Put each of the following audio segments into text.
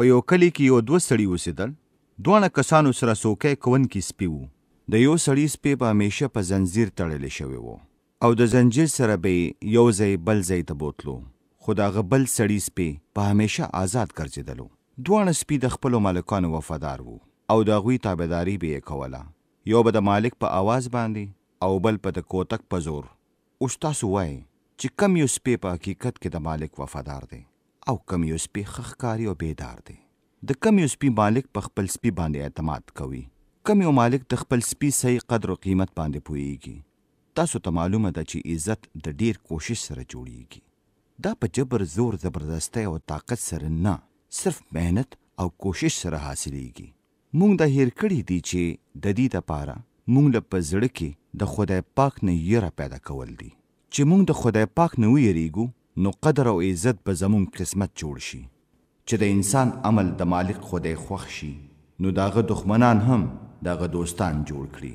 په یو کلی کې یو دوه سړي اوسېدل دوه کسانو سره سوکې کون کې سپی وو د یو سړي سپی په همیشه په زنجیر تړلی شوی وو او د زنجیر سره به یو ځای بل ځای ته بوتلو خو د هغه بل سړي سپی په همیشه آزاد ګرځېدلو دواړه سپی د خپلو مالکانو وفادار وو او د هغوی تابعداري به یې کوله یو به د مالک په آواز باندې او بل په د کوتک په زور اوس تاسو وایئ چې کم یو سپی په حقیقت کې د مالک وفادار دی او کم یو سپي خخکاری او بیدار دی د کم یو سپي مالک په خپل سپي باندې اعتماد کوي کم یو مالک د خپل سپي صحیح قدر او قیمت باندې پويږي تاسو ته معلومه ده چې عزت د ډیر کوشش سره جوړیږي دا په جبر زور زبردستی او طاقت سره نه صرف مهنت او کوشش سره حاصلېږي مونږ د هیر کړی دی چې د دې لپاره مونږ له پزړه کې د خدای پاک نه یره پیدا کول دي چې مونږ د خدای پاک نه ویریږو نو قدر او عزت به زمون قسمت جوړ شي چې د انسان عمل د مالک خدای خوښ شي نو داغه دښمنان هم داغه دوستان جوړ کړي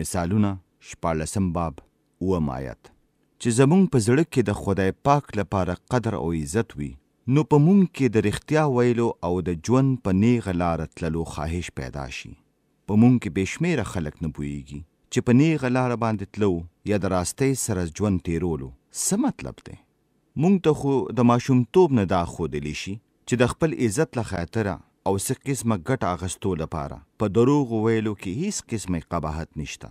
مثالونه شپارلسم باب و مایت چې زمون په زړه کې د خدای پاک لپاره قدر او عزت وي نو په مونږ کې د رښتیا ویلو او د ژوند په نیغه لاره تللو خواهش پیدا شي په مونږ کې بشمیره خلک نه پوهیږي چې په نیغه لاره باندې تلو یا د راستۍ سره ژوند تیرولو څه مطلب دی مونږ ته خو د ماشومتوب نه دا خودلی شي چې د خپل عزت له خاطره او څه قسمه ګټ اغستو لپاره په دروغ ویلو کې هیڅ قسمه قباحت نشته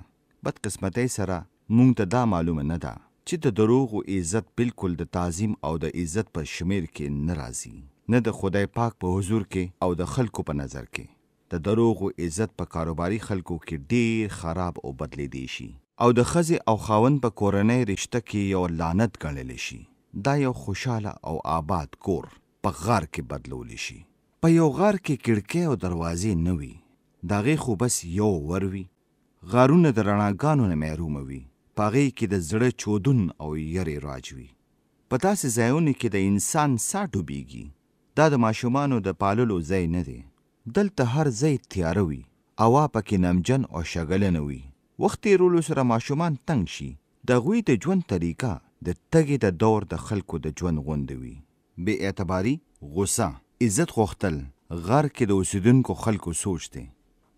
بد قسمتۍ سره مونږ ته دا معلومه نه ده چې د دروغ او عزت بالکل د تعظیم او د عزت په شمیر کې ناراضي نه د خدای پاک په حضور کې او د خلکو په نظر کې د دروغ او عزت په کاروباري خلکو کې ډیر خراب او بدلی دی شي او د خزه او خاون په کورنۍ رشته کې یو لعنت ګڼل شي دا یو خوشاله او آباد کور په غار کې بدلول شي په یو غار کې کړکۍ او دروازې نه وي داغه خو بس یو وروي غارونه د رڼاګانو نه محروموي پاغې کې د زړه چودون او یری راجوي په تاسې ځایونه کې د انسان ساټو بیږي دا د ماشومانو د پاللو ځای نه دی دلته هر ځای تیار وي اوا پکې نمجن او شګل نه وي وخت یې رولو سره ماشومان تنگ شي د غوی د ژوند طریقه د تګې د دور د خلکو د ژوند غونډه وي بے اعتباری غوسه عزت غوښتل غر کې د اوسیدونکو خلکو سوچ دی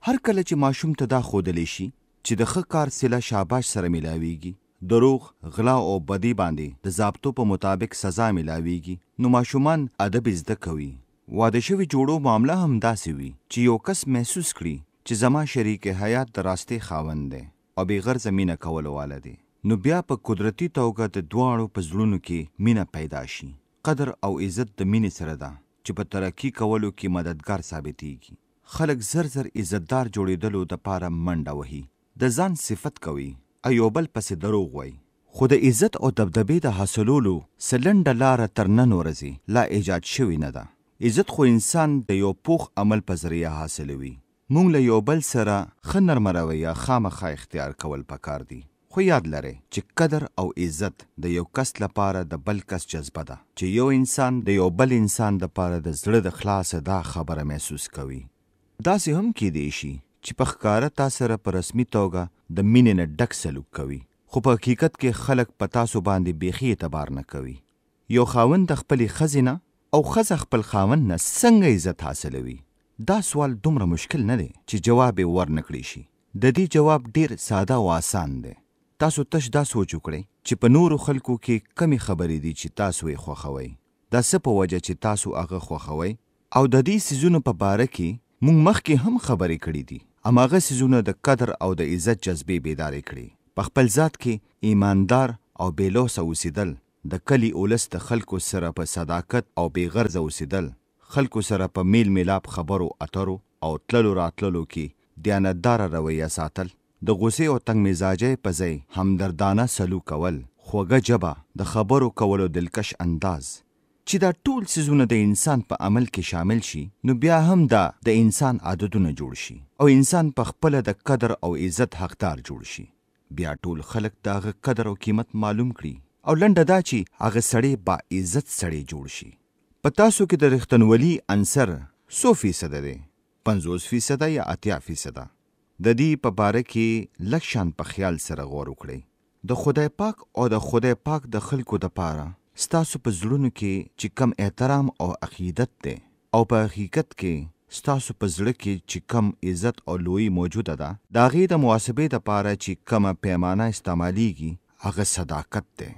هر کله چې ماشوم ته دا خودلی شي چې د ښه کار سله شاباش سره ملاويږي دروغ غلا او بدی باندې د ضابطو په مطابق سزا ملاويږي نو ماشومان ادب زده کوي واده شوی جوړو معاملہ هم داسې وي چې یو کس محسوس کړي چې زما شریک حیات د راستي خاوند دی او بغیر زمينه کولواله دی نو بیا په قدرتی توګه د دواړو په زړونو کې مینه پیدا شي قدر او عزت د مینې سره ده چې په ترقی کولو کې مددگار ثابتېږي خلک زر زر عزتدار جوړېدلو د پاره منډه وهي د ځان صفت کوي ایوبل پسې دروغ وایي خو د عزت او دبدبې د حاصلولو سلنډه لاره تر نن ورځې لا ایجاد شوې نه ده عزت خو انسان د یو پوخ عمل په ذریعه حاصلوي موږ له یو بل سره ښه نرمه رویه خامخا اختیار کول پکار دي خو یاد لرئ چې قدر او عزت د یو کس لپاره د بل کس جذبه ده چې یو انسان د یو بل انسان لپاره د زړه د خلاص دا خبره محسوس کوي دا سه هم کې دی شي چې په ښکارا تاسو سره په رسمي توګه د مینې نه ډک سلوک کوي خو په حقیقت کې خلک په تاسو باندې بيخي اعتبار نه کوي یو خاوند د خپل خزینه او خزه خپل خاوند نه څنګه عزت حاصلوي دا سوال دومره مشکل نه دی چې جواب ورنکړي شي د دې جواب ډیر ساده او اسان دی تاسو تش دا سوچ وکړئ چې په نورو خلکو کې کمی خبرې دي چې تاسو یې خوښوي دا څه په وجه چې تاسو هغه خوښوي او د دې سيزونو په باره کې مونږ مخکې هم خبرې کړې دي اماغه سيزونه د قدر او د عزت جذبې بیدارې کړې په خپل ذات کې ایماندار او بیلوس اوسیدل د کلی اولس د خلکو سره په صداقت او بیغرض اوسیدل خلکو سره په میل میلاب خبرو اترو او تللو راتللو کې دیانتدار رویه ساتل د غوسې او تنگ مزاجۍ په ځای همدردانه سلوک کول خوږه جبه د خبرو کولو دلکش انداز چې دا ټول سيزونه د انسان په عمل کې شامل شي نو بیا هم دا د انسان عادتونه جوړ شي او انسان په خپل د قدر او عزت حقدار جوړ شي بیا ټول خلک داغه قدر او قیمت معلوم کړي او لنډه دا چې هغه سړی با عزت سړی جوړ شي په تاسو کې د رښتنولي عنصر 100% دی 50% یا 80% د دې په باره کې لکشان په خیال سره غور وکړئ د خدای پاک او د خدای پاک د خلکو د پاره ستاسو په زړونو کې چې کم احترام او عقیدت دی او په حقیقت کې ستاسو په زړه کې چې کم عزت او لوی موجوده ده دا غي د محاسبې د پاره چې کم پیمانه استعماليږي هغه صداقت دی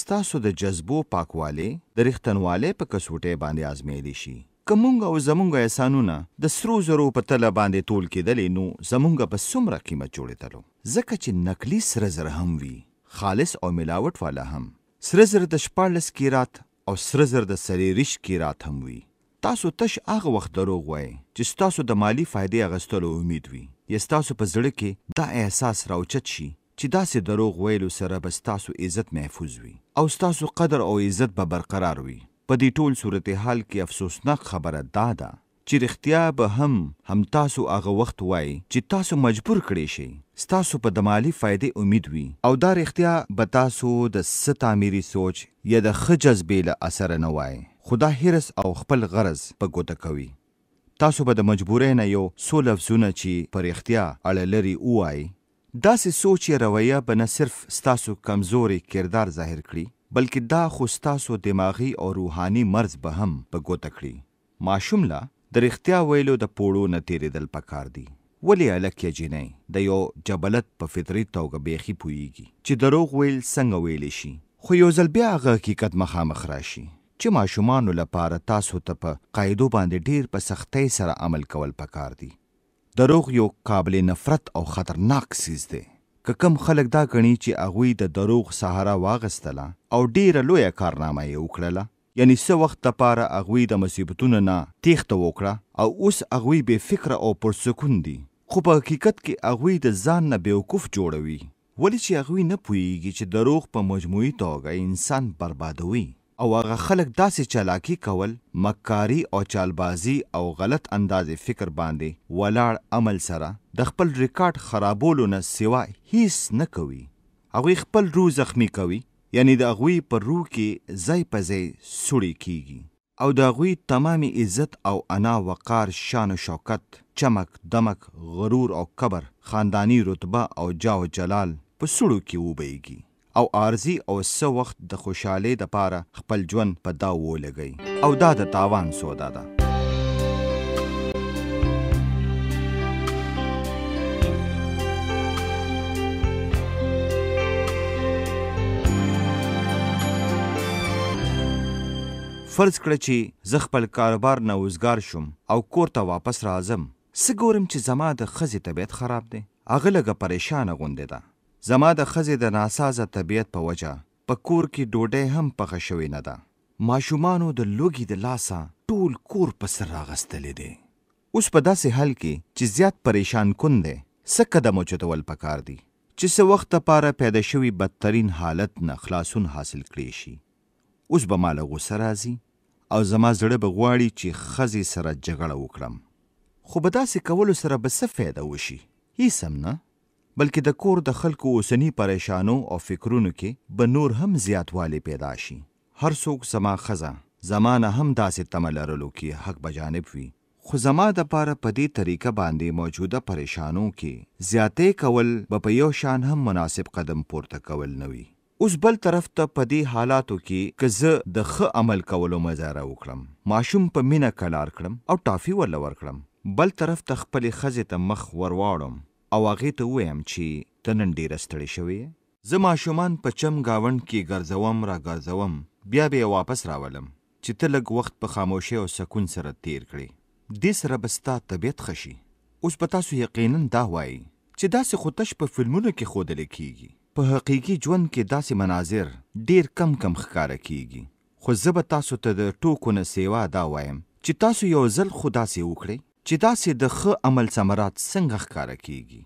ستاسو د جذبو پاکواله د رښتنواله په کسوټه باندې آزمېلی شي کومنګ او زمونږه احسانونه د سرو زرو په تله باندې تول کېدلې نو زمونږه په څومره قیمت جوړېدلو ځکه چې نقلي سره زر هم وي خالص او ملاوټ والا هم سره زر د شپاړلس کیرات او سره زر د سریریش کیرات هم وي تاسو تش هغه وخت دروغ وای چې تاسو د مالی فائدې اغستلو امید وي یا تاسو په زړه کې دا احساس راوچت شي چې داسې دروغ ویلو سره به تاسو عزت محفوظ وي او تاسو قدر او عزت به برقرار وي په دې ټول صورتحال کې افسوسناک خبره دا ده چې رښتیا به هم هم تاسو هغه وخت وای چې تاسو مجبور کړی شي ستاسو په دمالی فائدې امید وي او دا رښتیا به تاسو د ستامیری سوچ یا د خجز بیل اثر نه وای خدا هرس او خپل غرض په ګوته کوي تاسو به د مجبورۍ نه یو سول افزونه چې پر اختیا اړه لري وای داسې سوچ یا رویه به نه صرف ستاسو کمزوري کردار ظاهر کړي بلکې دا خو ستاسو دماغي او روحاني مرز به هم په ګوته کړي ماشوم لا د رښتیا ویلو د پوړو نه تیرېدل پکار دي ولی الکه جنې د یو جبلت په فطري توګه بيخي پويږي چې دروغ ویل څنګه ویل شي خو یو ځل بیا هغه حقیقت مخامخ راشي چې ماشومان لپاره تاسو ته په قاعده باندې ډیر په سختۍ سره عمل کول پکار دي دروغ یو قابل نفرت او خطرناک سیز دی که کم خلک دا غني چې هغه د دروغ سهارا واغستله او ډیره لویه کارنامه یې وکړله یعنی څه وخت لپاره هغه د مصیبتونو نه تیښته وکړه او اوس هغه به فکر او پر سکون دي خو په حقیقت کې هغه د ځان نه بیوقوف جوړوي ولې چې هغه نه پوهیږي چې دروغ په مجموعي توګه انسان بربادوي او هغه خلک داسې چالاکی کول مکاری او چالبازی او غلط انداز فکر باندې ولاړ عمل سره د خپل ریکارډ خرابولو نه سوا هیڅ نه کوي هغوی خپل روح زخمی کوي یعنی د هغوی پر روح کې ځای په ځای سوړی کیږي او د هغوی تمام عزت او انا وقار شان او شوکت چمک دمک غرور او کبر خاندانی رتبه او جاه او جلال په سړو کې وبېږي او عارضي او څه وخت د خوشحالي د پاره خپل ژوند په دا ولګي او دا د تاوان سودا ده فرض کړه چې زه خپل کاروبار نه وزګار شم او کور ته واپس راځم سګورم چې زما د خزې طبیعت خراب دی هغه لګه پریشان غوندې ده زما د خزې د ناسازه طبیعت په وجه په کور کې ډوډۍ هم پخه شوې نه ده ماشومانو د لوګي د لاسه ټول کور په سر راغستلې دی اوس په داسې حال کې چې زیات پریشان کن دی څه قدم اوچتول پکار دي چې څه وخت لپاره پیدا شوي بدترین حالت نه خلاصون حاصل کړی شي اوس به ما له غوسه راځي او زما زړه به غواړي چې خزې سره جګړه وکړم خو به داسې کولو سره به څه فایده وشي هیڅ هم نه بلکې د کور د خلکو اوسنی پریشانو او فکرونو کې به نور هم زیاتوالی پیدا شي هر څوک زما خزه زمانه هم داسې تمه لرلو کې حق بجانب وي خو زما د پاره په دې طریقه باندې موجوده پریشانو کې زیاتې کول به په یو شان هم مناسب قدم پورته کول نه وي اوس بل طرف ته په دې حالاتو کې که زه د ښه عمل کولو مزاره وکړم ماشوم په مینه کلار کړم او ټافي ورله ورکړم بل طرف ته خپلې ښځې ته مخ ورواړم او هغې ته ووایم چې ته نن ډېره ستړې شوې زه ماشومان په چم گاوند کې ګرځوم را ګرځوم بیا به یې واپس راولم چې ته لږ وخت په خاموشۍ او سکون سره تیر کړې دې سره به ستا طبیعت ښه شي اوس به تاسو یقینا دا وایي چې داسې خوتش په فلمونو کې ښودلی کیږي په حقیقي ژوند کې داسې مناظر ډیر کم کم ښکاره کیږي خو زه به تاسو ته د ټوکو نه سیوا دا وایم چې تاسو یو ځل خو داسې وکړئ چې داسې د ښه عمل ثمرات څنګه ښکاره کیږي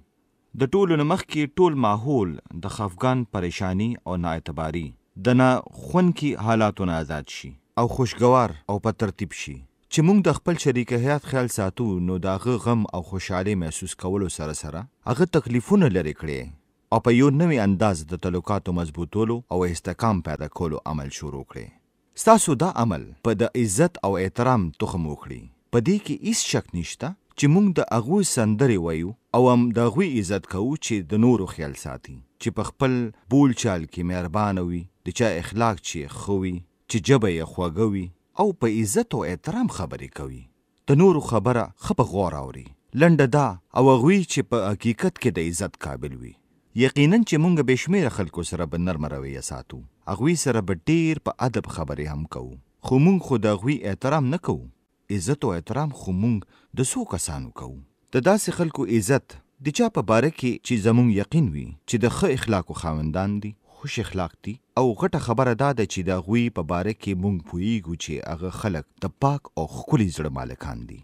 د ټولو نه مخکې ټول ماحول د خفقان پریشانی او نااعتباری د نه خون کې حالاتو نه آزاد شي او خوشګوار او په ترتیب شي چې موږ د خپل شریک حیات خیال ساتو نو دا غم او خوشحالي محسوس کولو سره سره هغه تکلیفونه لري کړي او په یو نوې انداز د تعلقاتو مضبوطولو او استحکام پیدا کولو عمل شروع کړي ستاسو دا عمل په د عزت او احترام تخم وکړي په دې کې هیڅ شک نشته چې موږ د اغوی سندرې وایو او هم د اغوی عزت کوو چې د نورو خیال ساتي چې په خپل بول چال کې مهربان وي د چا اخلاق چې خوي چې جبه یې خوږوي او په عزت او احترام خبرې کوي د نورو خبره خپ غور اوري لنډه دا او اغوی چې په حقیقت کې د عزت قابل وي یقینا چې مونږ به شمیر خلکو سره په نرم رویه ساتو اغوی سره به ډیر په ادب خبرې هم کوو خو مونږ خو د اغوی احترام نه کوو عزت او احترام خو مونږ د څو کسانو کوو د داسې خلکو عزت د چا په باره کې چې زمونږ یقین وي چې د ښه اخلاقو خاوندان دي خوش اخلاق دي او غټه خبره دا ده چې د غوي په باره کې مونږ پوېږو چې هغه خلک د پاک او خولي زړه مالکان دي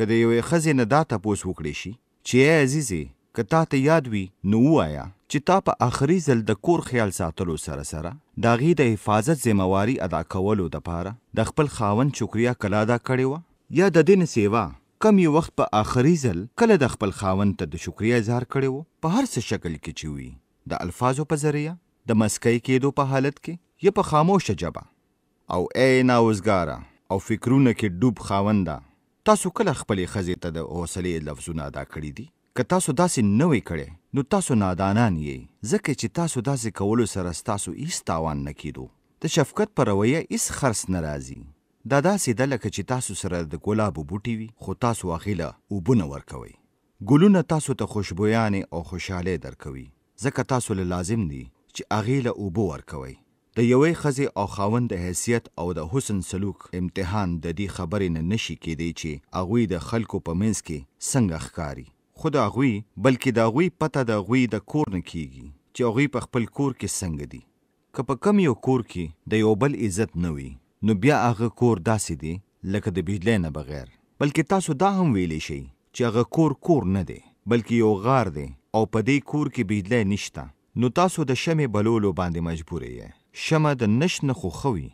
کله یو خزینه دا تاسو وکړي شي چې عزیزي کتا ته یاد وي نو وایا چې تا په آخري ځل د کور خیال ساتلو سره سره دا غي د حفاظت ځمواري ادا کولو د پاره د خپل خاون شکریا کلا دا کړې و یا د دین سیوا کم یو وخت په آخري ځل کله د خپل خاوند ته د شکریا اظهار کړي وو په هر څه شکل کې چې وي د الفاظو په ذریعہ د مسکۍ کېدو په حالت کې یا په خاموشه جبه او اے ناوزګاره او فکرونه کې ډوب خاونده تاسو کله خپلې خزې ته د حوصلې لفظونه ادا کړي دي که تاسو داسې نه وي کړی نو تاسو نادانان یې ځکه چې تاسو داسې کولو سره ستاسو هیڅ تاوان نه کیدو د شفقت په رویه هیڅ خرڅ نه راځي دا داسې ده لکه چې تاسو سره د ګلابو بوټي وي خو تاسو هغې اوبونه ورکوئ ګلونه تاسو ته خوشبویانې او خوشحالۍ درکوي ځکه تاسو له لازم دي چې هغې له اوبه ورکوئ د یوې خزې او خاوند د حیثیت او د حسن سلوک امتحان د دې خبرې نه نشي کېدی چې هغوی د خلکو په منځ کې څنګه ښکاري خو د هغوی بلکې د هغوی پته د هغوی د کور نه کیږي چې هغوی په خپل کور کې څنګه دي که په کم یو کور کې د یو بل عزت نه وي نو بیا هغه کور داسې دی لکه د بجلی نه بغیر بلکې تاسو دا هم ویلی شئ چې هغه کور کور نه دی بلکې یو غار دی او په دې کور کې بجلی نشته نو تاسو د شمې بلولو باندې مجبور یې شمه د نش نه خو خوي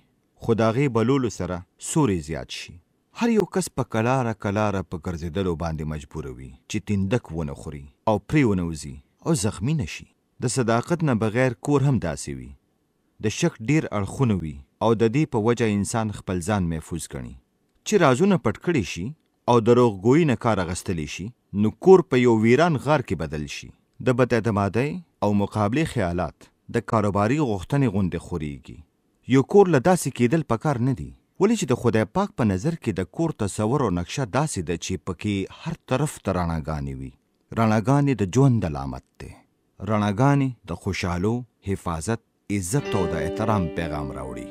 خو د هغې بلولو سره سورې زیات شي هر یو کس په کلاره کلاره په ګرځېدلو باندې مجبوروي چې تندک ونه خوري او پرې ونوځي او زخمی نشي د صداقت نه بغیر کور هم داسې وي د شک ډیر اړخونه وي او د دې په وجه انسان خپل ځان محفوظ کړي چې رازونه پټ کړي شي او دروغګویی نه کار اغستلی شي نو کور په یو ویران غار کې بدل شي د بد اعتمادۍ او مقابلې خیالات د کاروباري غوښتنې غوندې خوريږي یو کور له داسې کېدل پکار نه دی ولې چې د خدای پاک په نظر کې د کور تصور او نقشه داسې ده چې پکې هر طرف ته رڼاګانې وي رڼاګانې د ژوند علامت دی رڼاګانې د خوشحالو حفاظت عزت او د احترام پیغام راوړي